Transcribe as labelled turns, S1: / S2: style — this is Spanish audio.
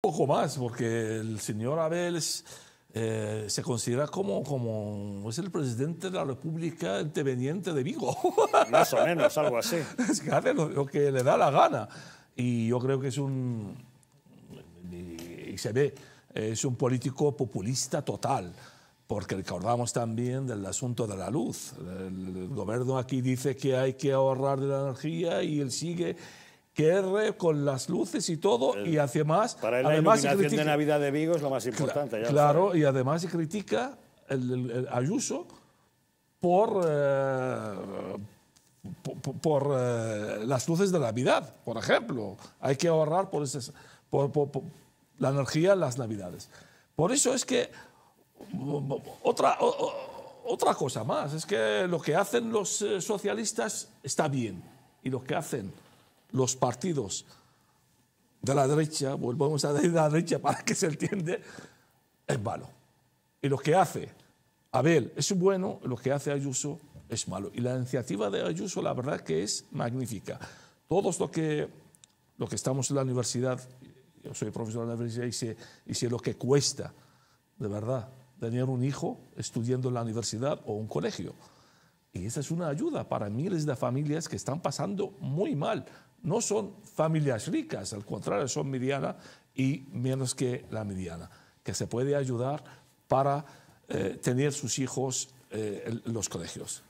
S1: poco más, porque el señor Abel eh, se considera como, como es el presidente de la República interveniente de Vigo. Más o menos, algo así. Es que hace lo, que le da la gana. Y yo creo que es un. Y se ve, es un político populista total. Porque recordamos también del asunto de la luz. el gobierno aquí dice que hay que ahorrar de la energía y él sigue que erre con las luces y todo, y hace más. Para él además, la de Navidad de Vigo es lo más importante. claro, y además critica el, Ayuso por, eh, por, eh, las luces de Navidad, por ejemplo. Hay que ahorrar por, la energía en las Navidades. Por eso es que otra, otra cosa más, es que lo que hacen los eh, socialistas está bien y lo que hacen los partidos de la derecha, volvemos a decir de la derecha para que se entiende, es malo. Y lo que hace Abel es bueno, lo que hace Ayuso es malo. Y la iniciativa de Ayuso, la verdad que es magnífica. Todos los que, lo que estamos en la universidad, yo soy profesor de la universidad y sé, y sé lo que cuesta, de verdad, tener un hijo estudiando en la universidad o un colegio. Y esa es una ayuda para miles de familias que están pasando muy mal no son familias ricas, al contrario, son mediana y menos que la mediana, que se puede ayudar para eh, tener sus hijos eh, en los colegios.